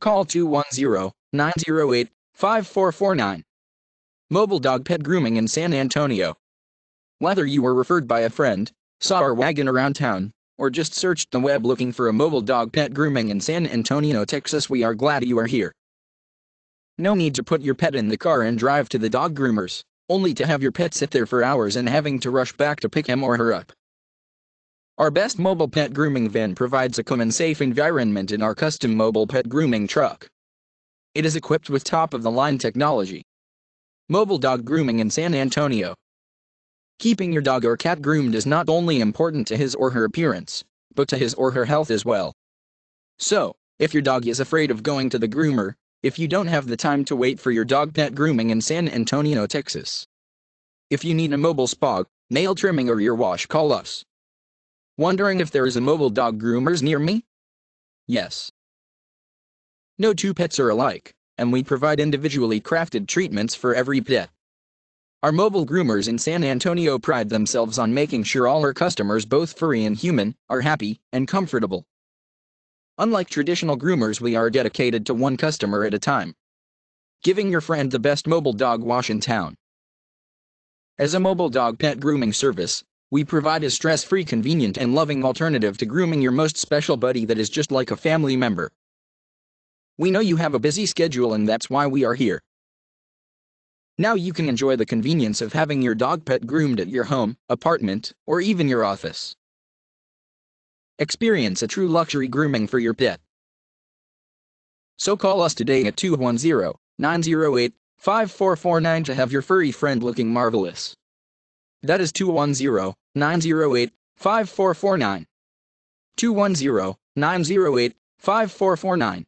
Call 210-908-5449. Mobile Dog Pet Grooming in San Antonio. Whether you were referred by a friend, saw our wagon around town, or just searched the web looking for a mobile dog pet grooming in San Antonio, Texas, we are glad you are here. No need to put your pet in the car and drive to the dog groomers, only to have your pet sit there for hours and having to rush back to pick him or her up. Our best mobile pet grooming van provides a calm and safe environment in our custom mobile pet grooming truck. It is equipped with top-of-the-line technology. Mobile dog grooming in San Antonio. Keeping your dog or cat groomed is not only important to his or her appearance, but to his or her health as well. So, if your dog is afraid of going to the groomer, if you don't have the time to wait for your dog pet grooming in San Antonio, Texas. If you need a mobile spa, nail trimming or ear wash, call us. Wondering if there is a mobile dog groomers near me? Yes. No two pets are alike, and we provide individually crafted treatments for every pet. Our mobile groomers in San Antonio pride themselves on making sure all our customers, both furry and human, are happy and comfortable. Unlike traditional groomers, we are dedicated to one customer at a time. Giving your friend the best mobile dog wash in town. As a mobile dog pet grooming service, we provide a stress-free, convenient, and loving alternative to grooming your most special buddy that is just like a family member. We know you have a busy schedule and that's why we are here. Now you can enjoy the convenience of having your dog pet groomed at your home, apartment, or even your office. Experience a true luxury grooming for your pet. So call us today at 210 908 5449 to have your furry friend looking marvelous. That is 210-908-5449. 210-908-5449.